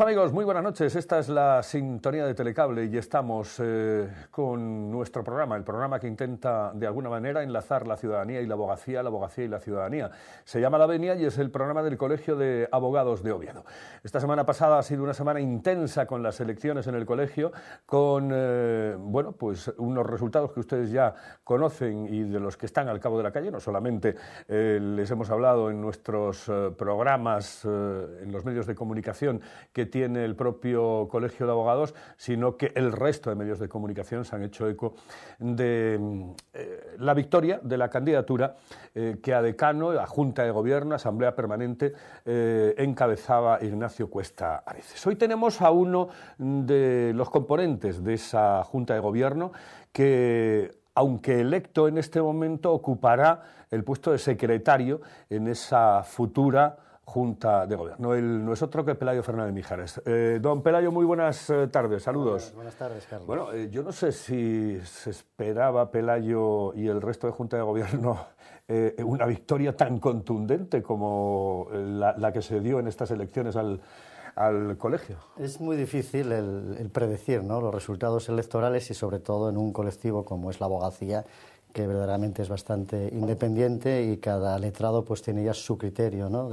amigos, muy buenas noches. Esta es la sintonía de Telecable y estamos eh, con nuestro programa, el programa que intenta de alguna manera enlazar la ciudadanía y la abogacía, la abogacía y la ciudadanía. Se llama La Venia y es el programa del Colegio de Abogados de Oviedo. Esta semana pasada ha sido una semana intensa con las elecciones en el colegio, con eh, bueno, pues unos resultados que ustedes ya conocen y de los que están al cabo de la calle. No solamente eh, les hemos hablado en nuestros programas, en los medios de comunicación que tiene el propio Colegio de Abogados, sino que el resto de medios de comunicación se han hecho eco de eh, la victoria de la candidatura eh, que a decano, a Junta de Gobierno, Asamblea Permanente, eh, encabezaba Ignacio Cuesta Areces. Hoy tenemos a uno de los componentes de esa Junta de Gobierno que aunque electo en este momento, ocupará el puesto de secretario en esa futura Junta de Gobierno. no es otro que Pelayo Fernández Mijares. Eh, don Pelayo, muy buenas eh, tardes, saludos. Buenas, tardes, Carlos. Bueno, eh, yo no sé si se esperaba Pelayo y el resto de Junta de Gobierno una victoria tan contundente como la, que se dio en estas elecciones al, colegio. Es muy difícil el, predecir ¿no? los resultados electorales y sobre todo en un colectivo como es la abogacía que verdaderamente es bastante independiente y cada letrado pues tiene ya su criterio ¿no?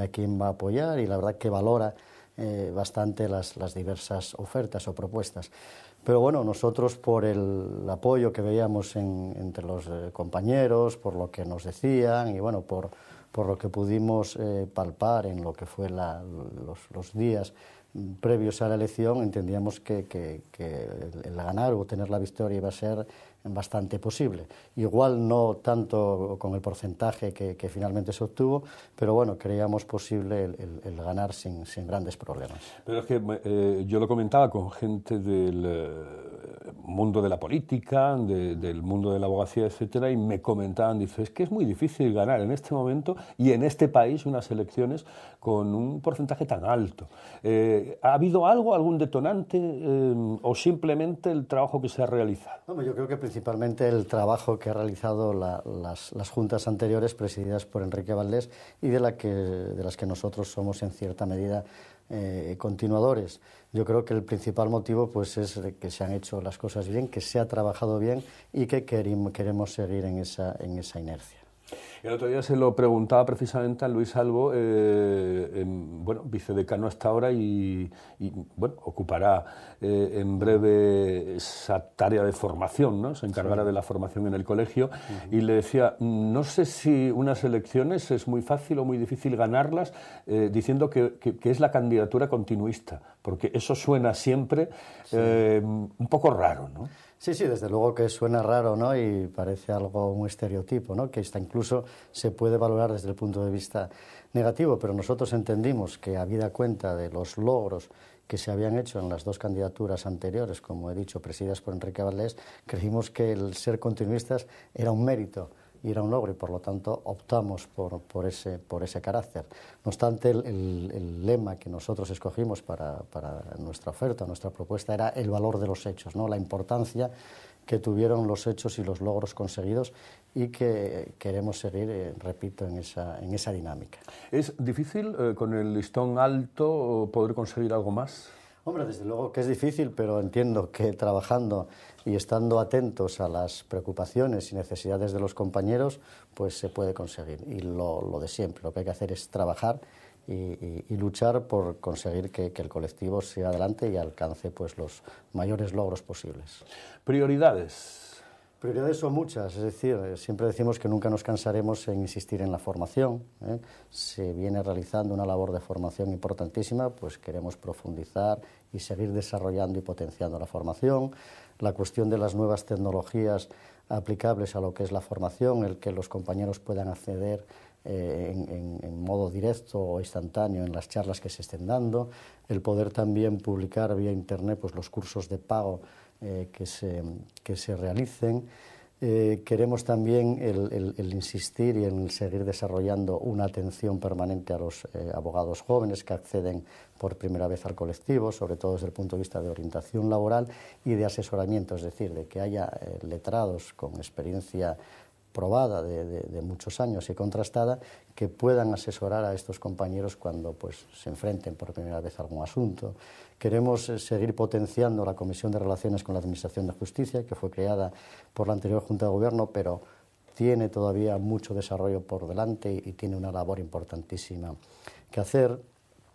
a quién va a apoyar y la verdad que valora eh, bastante las, diversas ofertas o propuestas. Pero bueno, nosotros por el apoyo que veíamos entre los eh, compañeros, por lo que nos decían y bueno, por, por lo que pudimos eh, palpar en lo que fue los, días previos a la elección, entendíamos que, que el ganar o tener la victoria iba a ser bastante posible. Igual no tanto con el porcentaje que, finalmente se obtuvo, pero bueno, creíamos posible el, ganar sin, grandes problemas. Pero es que eh, yo lo comentaba con gente del eh, mundo de la política, del mundo de la abogacía, etcétera, y me comentaban, dice, es que es muy difícil ganar en este momento y en este país unas elecciones con un porcentaje tan alto. Eh, ¿Ha habido algo, algún detonante o simplemente el trabajo que se ha realizado? yo creo que principalmente el trabajo que han realizado las, juntas anteriores presididas por Enrique Valdés y de, las que nosotros somos en cierta medida eh, continuadores. Yo creo que el principal motivo pues, es que se han hecho las cosas bien, que se ha trabajado bien y que queremos seguir en esa, en esa inercia. El otro día se lo preguntaba precisamente a Luis Albo, eh, em, bueno, vicedecano hasta ahora y, bueno, ocupará eh, en breve esa tarea de formación, ¿no? Se encargará de la formación en el colegio y le decía, no sé si unas elecciones es muy fácil o muy difícil ganarlas eh, diciendo que, que, es la candidatura continuista, porque eso suena siempre un poco raro, ¿no? Sí, sí, desde luego que suena raro, ¿no? Y parece algo un estereotipo, ¿no? Que está incluso se puede valorar desde el punto de vista negativo, pero nosotros entendimos que habida cuenta de los logros que se habían hecho en las dos candidaturas anteriores, como he dicho, presididas por Enrique Valdés, creímos que el ser continuistas era un mérito y era un logro y por lo tanto optamos por, ese, por ese carácter. No obstante, el, lema que nosotros escogimos para, nuestra oferta, nuestra propuesta, era el valor de los hechos, ¿no? la importancia que tuvieron los hechos y los logros conseguidos y que queremos seguir, eh, repito, en esa, en esa dinámica. ¿Es difícil eh, con el listón alto eh, poder conseguir algo más? Hombre, desde luego que es difícil, pero entiendo que trabajando y estando atentos a las preocupaciones y necesidades de los compañeros, pues se puede conseguir. Y lo, de siempre, lo que hay que hacer es trabajar y, luchar por conseguir que, el colectivo siga adelante y alcance pues, los mayores logros posibles. Prioridades. Prioridades son muchas, es decir, eh, siempre decimos que nunca nos cansaremos en insistir en la formación. ¿eh? Se viene realizando una labor de formación importantísima, pues queremos profundizar y seguir desarrollando y potenciando la formación la cuestión de las nuevas tecnologías aplicables a lo que es la formación, el que los compañeros puedan acceder eh, en, modo directo o instantáneo en las charlas que se estén dando, el poder también publicar vía Internet pues, los cursos de pago eh, que se realicen. Eh, queremos también el, insistir y seguir desarrollando una atención permanente a los eh, abogados jóvenes que acceden por primera vez al colectivo, sobre todo desde el punto de vista de orientación laboral y de asesoramiento, es decir, de que haya eh, letrados con experiencia probada de, muchos años y contrastada que puedan asesorar a estos compañeros cuando pues, se enfrenten por primera vez a algún asunto. Queremos eh, seguir potenciando la Comisión de Relaciones con la Administración de Justicia, que fue creada por la anterior Junta de Gobierno, pero tiene todavía mucho desarrollo por delante y tiene una labor importantísima que hacer.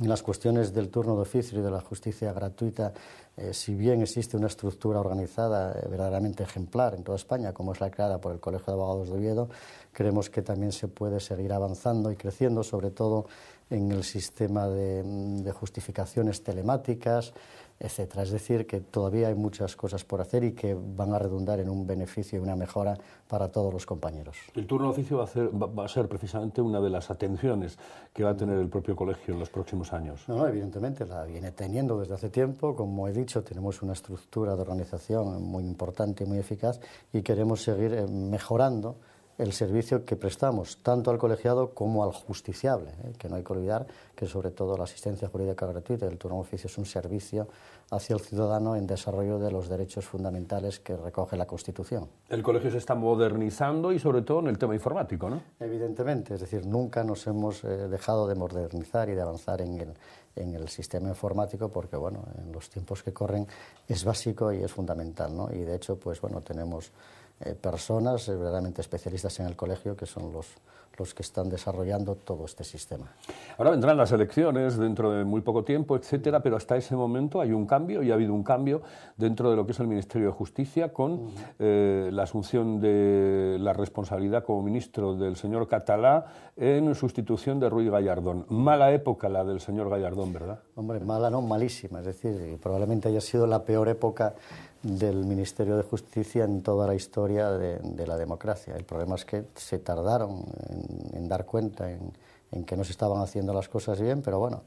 En las cuestiones del turno de oficio y de la justicia gratuita, eh, si bien existe una estructura organizada eh, verdaderamente ejemplar en toda España, como es la creada por el Colegio de Abogados de Oviedo, creemos que también se puede seguir avanzando y creciendo, sobre todo en el sistema de mm, justificaciones telemáticas, etc. Es decir, que todavía hay muchas cosas por hacer y que van a redundar en un beneficio y una mejora para todos los compañeros. El turno de oficio va a, ser, precisamente una de las atenciones que va a tener el propio colegio en los próximos años. no, evidentemente la viene teniendo desde hace tiempo. Como he dicho, tenemos una estructura de organización muy importante y muy eficaz y queremos seguir eh, mejorando el servicio que prestamos tanto al colegiado como al justiciable, ¿eh? que no hay que olvidar que sobre todo la asistencia jurídica gratuita el turno oficio es un servicio hacia el ciudadano en desarrollo de los derechos fundamentales que recoge la Constitución. El colegio se está modernizando y sobre todo en el tema informático, ¿no? Evidentemente, es decir, nunca nos hemos eh, dejado de modernizar y de avanzar en el, en el sistema informático porque, bueno, en los tiempos que corren es básico y es fundamental, ¿no? Y de hecho, pues bueno, tenemos... Eh, personas eh, verdaderamente especialistas en el colegio, que son los, los que están desarrollando todo este sistema. Ahora vendrán las elecciones dentro de muy poco tiempo, etcétera, pero hasta ese momento hay un cambio y ha habido un cambio dentro de lo que es el Ministerio de Justicia con eh, la asunción de la responsabilidad como ministro del señor Catalá en sustitución de Ruiz Gallardón. Mala época la del señor Gallardón, ¿verdad? Hombre, mala no, malísima, es decir, probablemente haya sido la peor época del Ministerio de Justicia en toda la historia de, la democracia. El problema es que se tardaron en, dar cuenta en, que no se estaban haciendo las cosas bien, pero bueno,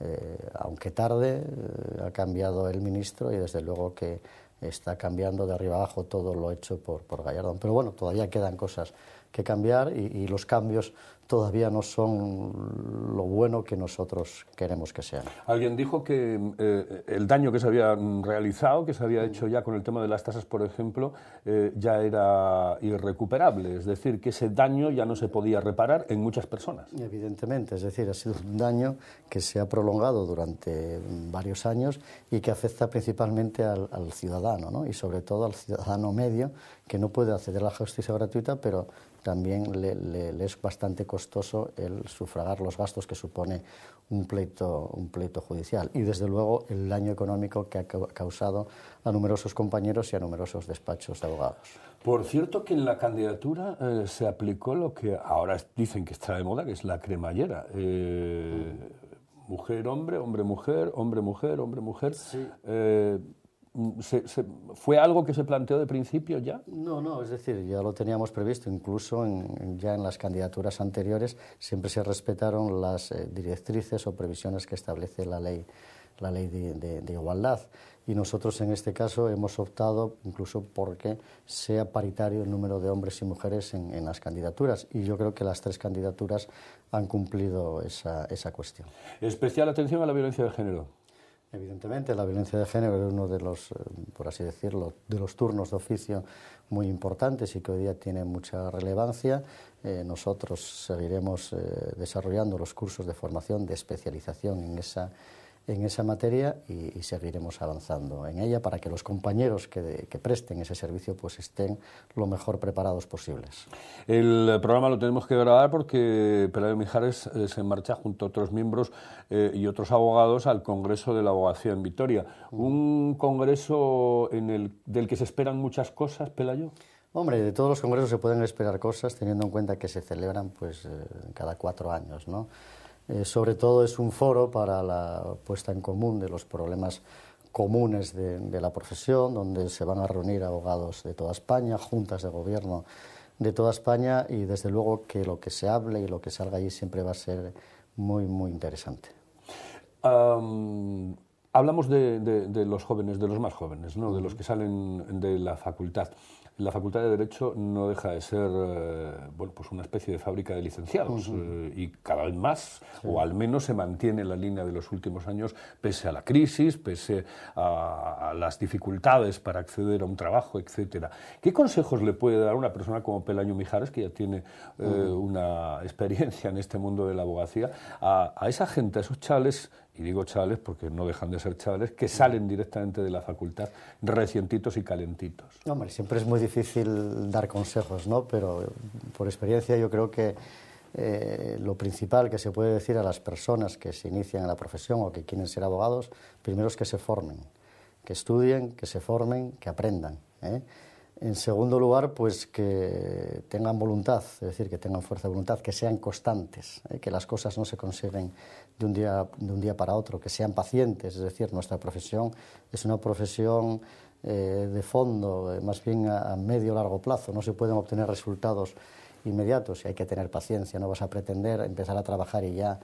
eh, aunque tarde, eh, ha cambiado el ministro y desde luego que está cambiando de arriba abajo todo lo hecho por, Gallardón. Pero bueno, todavía quedan cosas que cambiar y los cambios todavía no son lo bueno que nosotros queremos que sean. Alguien dijo que eh, el daño que se había mm, realizado, que se había hecho ya con el tema de las tasas, por ejemplo, eh, ya era irrecuperable, es decir, que ese daño ya no se podía reparar en muchas personas. Evidentemente, es decir, ha sido un daño que se ha prolongado durante mm, varios años y que afecta principalmente al, ciudadano, ¿no? y sobre todo al ciudadano medio, que no puede acceder a la justicia gratuita, pero también le, le es bastante costoso el sufragar los gastos que supone un pleito, un pleito judicial y, desde luego, el daño económico que ha causado a numerosos compañeros y a numerosos despachos de abogados. Por cierto, que en la candidatura eh, se aplicó lo que ahora dicen que está de moda, que es la cremallera. Eh, mm. mujer, hombre, hombre, mujer, hombre, mujer, hombre, mujer. Eh, ¿Se, fue algo que se planteó de principio ya? No, no, es decir, ya lo teníamos previsto, incluso en, ya en las candidaturas anteriores siempre se respetaron las eh, directrices o previsiones que establece la ley, la ley de, igualdad. Y nosotros en este caso hemos optado incluso porque sea paritario el número de hombres y mujeres en, las candidaturas. Y yo creo que las tres candidaturas han cumplido esa, esa cuestión. Especial atención a la violencia de género. Evidentemente, la violencia de género es uno de los, eh, por así decirlo, de los turnos de oficio muy importantes y que hoy día tiene mucha relevancia. Eh, nosotros seguiremos eh, desarrollando los cursos de formación de especialización en esa en esa materia y, seguiremos avanzando en ella para que los compañeros que, presten ese servicio pues estén lo mejor preparados posibles. El programa lo tenemos que grabar porque Pelayo Mijares eh, se marcha junto a otros miembros eh, y otros abogados al Congreso de la Abogacía en Vitoria. Un congreso en el, del que se esperan muchas cosas, Pelayo. Hombre, de todos los congresos se pueden esperar cosas teniendo en cuenta que se celebran pues eh, cada cuatro años, ¿no? Eh, sobre todo es un foro para la puesta en común de los problemas comunes de, la profesión, donde se van a reunir abogados de toda España, juntas de gobierno de toda España y desde luego que lo que se hable y lo que salga allí siempre va a ser muy, muy interesante. hablamos de, de, los jóvenes, de los más jóvenes, ¿no? de los que salen de la facultad la Facultad de Derecho no deja de ser eh, pues una especie de fábrica de licenciados eh, y cada vez más, o al menos se mantiene la línea de los últimos años, pese a la crisis, pese a, las dificultades para acceder a un trabajo, etc. ¿Qué consejos le puede dar una persona como Pelaño Mijares, que ya tiene eh, una experiencia en este mundo de la abogacía, a esa gente, a esos chales? y digo chavales porque no dejan de ser chavales, que salen directamente de la facultad recientitos y calentitos. hombre, siempre es muy difícil dar consejos, ¿no? Pero eh, por experiencia yo creo que eh, lo principal que se puede decir a las personas que se inician en la profesión o que quieren ser abogados, primero es que se formen, que estudien, que se formen, que aprendan. ¿eh? En segundo lugar, pues que tengan voluntad, es decir, que tengan fuerza de voluntad, que sean constantes, ¿eh? que las cosas no se consiguen de un, día, de un día para otro, que sean pacientes, es decir, nuestra profesión es una profesión eh, de fondo, eh, más bien a, medio o largo plazo, no se pueden obtener resultados inmediatos y hay que tener paciencia, no vas a pretender empezar a trabajar y ya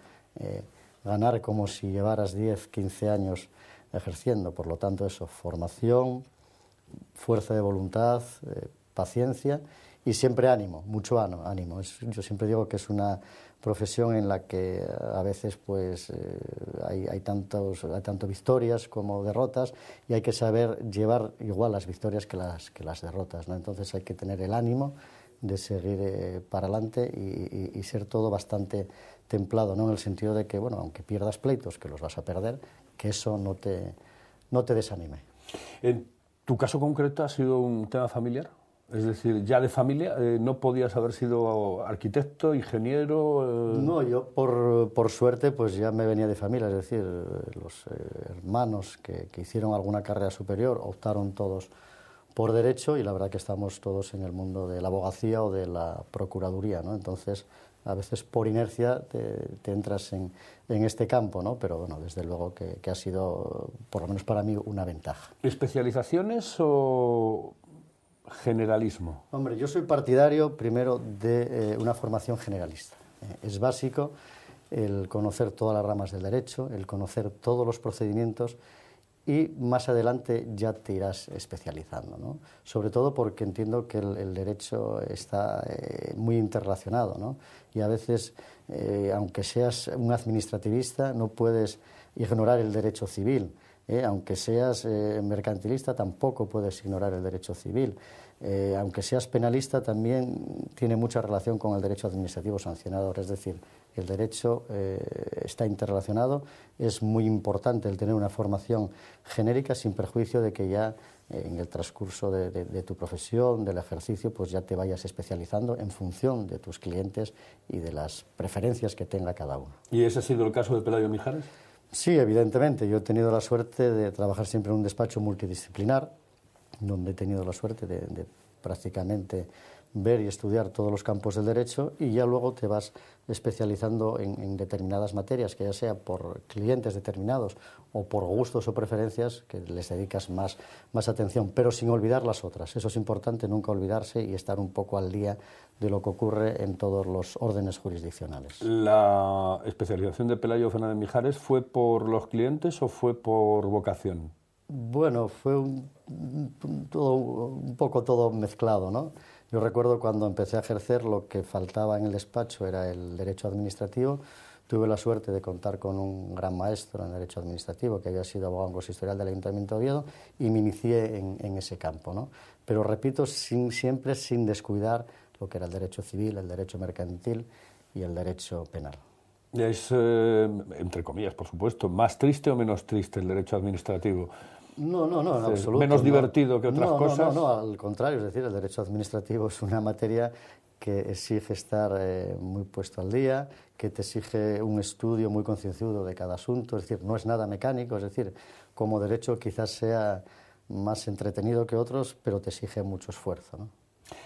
ganar como si llevaras 10, 15 años ejerciendo, por lo tanto eso, formación, fuerza de voluntad, eh, paciencia y siempre ánimo, mucho ánimo. yo siempre digo que es una profesión en la que a veces pues eh, hay, tantos, tanto victorias como derrotas y hay que saber llevar igual las victorias que las, que las derrotas. Entonces hay que tener el ánimo de seguir eh, para adelante y, ser todo bastante templado, ¿no? en el sentido de que, bueno, aunque pierdas pleitos, que los vas a perder, que eso no te, no te desanime. ¿Tu caso concreto ha sido un tema familiar? Es decir, ya de familia, eh, ¿no podías haber sido arquitecto, ingeniero? Eh? No, yo por, por, suerte pues ya me venía de familia, es decir, los eh, hermanos que, que, hicieron alguna carrera superior optaron todos por derecho y la verdad que estamos todos en el mundo de la abogacía o de la procuraduría, ¿no? Entonces, a veces por inercia te, entras en, en, este campo, ¿no? Pero bueno, desde luego que, ha sido, por lo menos para mí, una ventaja. ¿Especializaciones o generalismo? Hombre, yo soy partidario primero de eh, una formación generalista. Eh, es básico el conocer todas las ramas del derecho, el conocer todos los procedimientos y más adelante ya te irás especializando, sobre todo porque entiendo que el, derecho está eh, muy interrelacionado y a veces, eh, aunque seas un administrativista, no puedes ignorar el derecho civil. ¿eh? aunque seas mercantilista, tampoco puedes ignorar el derecho civil. aunque seas penalista, también tiene mucha relación con el derecho administrativo sancionador. Es decir, el derecho eh, está interrelacionado. Es muy importante el tener una formación genérica sin perjuicio de que ya eh, en el transcurso de, tu profesión, del ejercicio, pues ya te vayas especializando en función de tus clientes y de las preferencias que tenga cada uno. ¿Y ese ha sido el caso de Pelayo Mijares? Sí, evidentemente. Yo he tenido la suerte de trabajar siempre en un despacho multidisciplinar, donde he tenido la suerte de prácticamente ver y estudiar todos los campos del derecho y ya luego te vas especializando en, determinadas materias, que ya sea por clientes determinados o por gustos o preferencias, que les dedicas más, atención, pero sin olvidar las otras. Eso es importante, nunca olvidarse y estar un poco al día de lo que ocurre en todos los órdenes jurisdiccionales. ¿La especialización de Pelayo Fernández Mijares fue por los clientes o fue por vocación? Bueno, fue un, poco todo mezclado, ¿no? Yo recuerdo cuando empecé a ejercer lo que faltaba en el despacho era el derecho administrativo. Tuve la suerte de contar con un gran maestro en derecho administrativo que había sido abogado consistorial del Ayuntamiento de Oviedo y me inicié en, ese campo. ¿no? Pero repito, siempre sin descuidar lo que era el derecho civil, el derecho mercantil y el derecho penal. Es, eh, entre comillas, por supuesto, más triste o menos triste el derecho administrativo. No, no, no, en absoluto. Menos divertido que otras cosas. No, no, no, al contrario, es decir, el derecho administrativo es una materia que exige estar eh, muy puesto al día, que te exige un estudio muy concienciado de cada asunto, es decir, no es nada mecánico, es decir, como derecho quizás sea más entretenido que otros, pero te exige mucho esfuerzo. ¿no?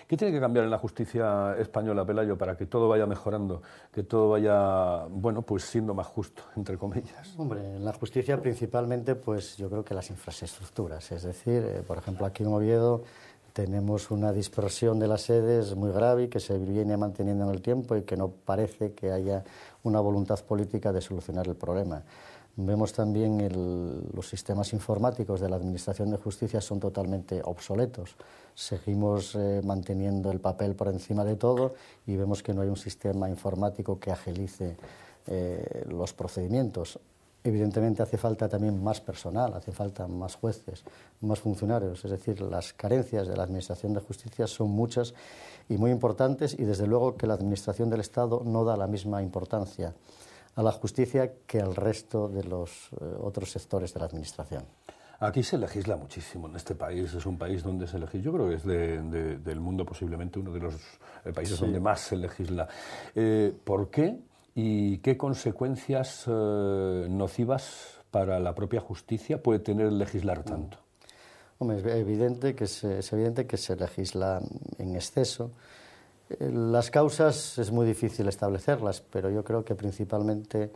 ¿Qué tiene que cambiar en la justicia española, Pelayo, para que todo vaya mejorando, que todo vaya, bueno, pues siendo más justo, entre comillas? Hombre, en la justicia principalmente, pues yo creo que las infraestructuras. Es decir, eh, por ejemplo, aquí en Oviedo tenemos una dispersión de las sedes muy grave y que se viene manteniendo en el tiempo y que no parece que haya una voluntad política de solucionar el problema. Vemos también que los sistemas informáticos de la Administración de Justicia son totalmente obsoletos. Seguimos eh, manteniendo el papel por encima de todo y vemos que no hay un sistema informático que agilice eh, los procedimientos. Evidentemente hace falta también más personal, hace falta más jueces, más funcionarios. Es decir, las carencias de la Administración de Justicia son muchas y muy importantes y desde luego que la Administración del Estado no da la misma importancia a la justicia que al resto de los eh, otros sectores de la Administración. Aquí se legisla muchísimo en este país, es un país donde se legisla, yo creo que es del mundo posiblemente uno de los eh, países donde más se legisla. Eh, ¿Por qué y qué consecuencias nocivas para la propia justicia puede tener legislar tanto? Hombre, es, evidente que es evidente que se legisla en exceso las causas es muy difícil establecerlas, pero yo creo que principalmente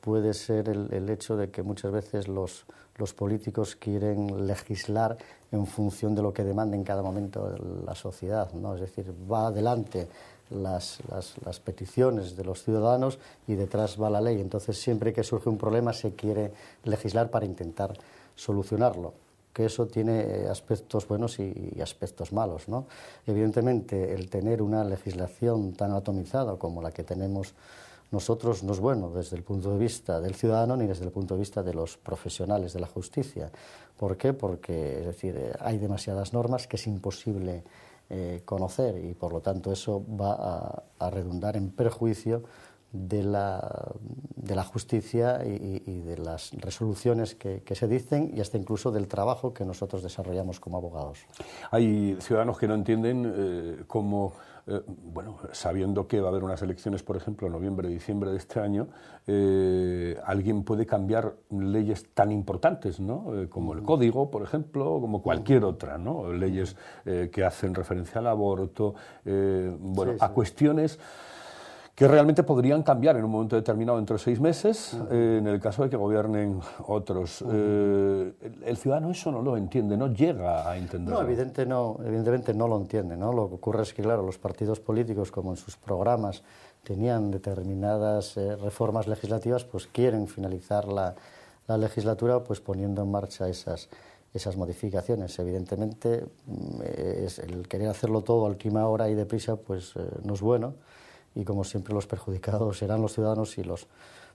puede ser el, hecho de que muchas veces los, los, políticos quieren legislar en función de lo que demanda en cada momento la sociedad, ¿no? es decir, va adelante las, las, peticiones de los ciudadanos y detrás va la ley. Entonces, siempre que surge un problema se quiere legislar para intentar solucionarlo eso tiene eh, aspectos buenos y, aspectos malos. Evidentemente, el tener una legislación tan atomizada como la que tenemos nosotros no es bueno desde el punto de vista del ciudadano ni desde el punto de vista de los profesionales de la justicia. ¿Por qué? Porque es decir, eh, hay demasiadas normas que es imposible eh, conocer y por lo tanto eso va a redundar en perjuicio de la, de la justicia y, de las resoluciones que, se dicen y hasta incluso del trabajo que nosotros desarrollamos como abogados. Hay ciudadanos que no entienden eh, cómo, eh, bueno, sabiendo que va a haber unas elecciones, por ejemplo, en noviembre, diciembre de este año, eh, alguien puede cambiar leyes tan importantes, ¿no? como el código, por ejemplo, como cualquier otra, ¿no? Leyes que hacen referencia al aborto, bueno, a cuestiones que realmente podrían cambiar en un momento determinado, entre seis meses, eh, en el caso de que gobiernen otros. Eh, el, ciudadano eso no lo entiende, no llega a entenderlo. No, no, evidentemente no lo entiende. ¿no? Lo que ocurre es que, claro, los partidos políticos, como en sus programas, tenían determinadas eh, reformas legislativas, pues quieren finalizar la, legislatura pues poniendo en marcha esas, esas modificaciones. Evidentemente, mm, el querer hacerlo todo al clima ahora y deprisa pues no es bueno y como siempre los perjudicados serán los ciudadanos y los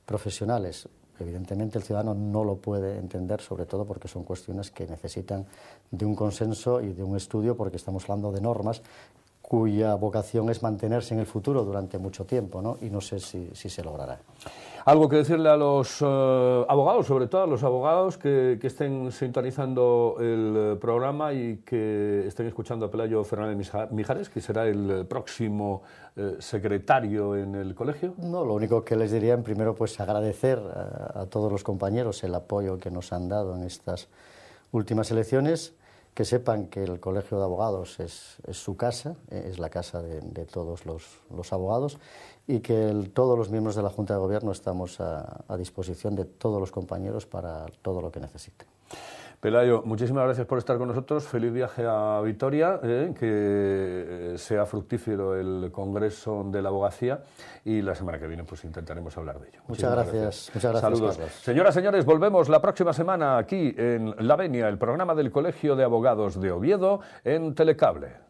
profesionales. Evidentemente el ciudadano no lo puede entender, sobre todo porque son cuestiones que necesitan de un consenso y de un estudio, porque estamos hablando de normas cuya vocación es mantenerse en el futuro durante mucho tiempo, ¿no? Y no sé si, si se logrará algo que decirle a los eh, abogados, sobre todo a los abogados que, estén sintonizando el eh, programa y que estén escuchando a Pelayo Fernández Mijares, que será el eh, próximo secretario en el colegio? No, lo único que les diría, en primero, pues agradecer a, todos los compañeros el apoyo que nos han dado en estas últimas elecciones que sepan que el Colegio de Abogados es, su casa, es la casa de, todos los, los, abogados y que todos los miembros de la Junta de Gobierno estamos a, disposición de todos los compañeros para todo lo que necesiten. Pelayo, muchísimas gracias por estar con nosotros. Feliz viaje a Vitoria, ¿eh? que eh, sea fructífero el Congreso de la Abogacía y la semana que viene pues intentaremos hablar de ello. Muchas gracias, Muchas gracias. Saludos. Carlos. Señoras, señores, volvemos la próxima semana aquí en La Venia, el programa del Colegio de Abogados de Oviedo en Telecable.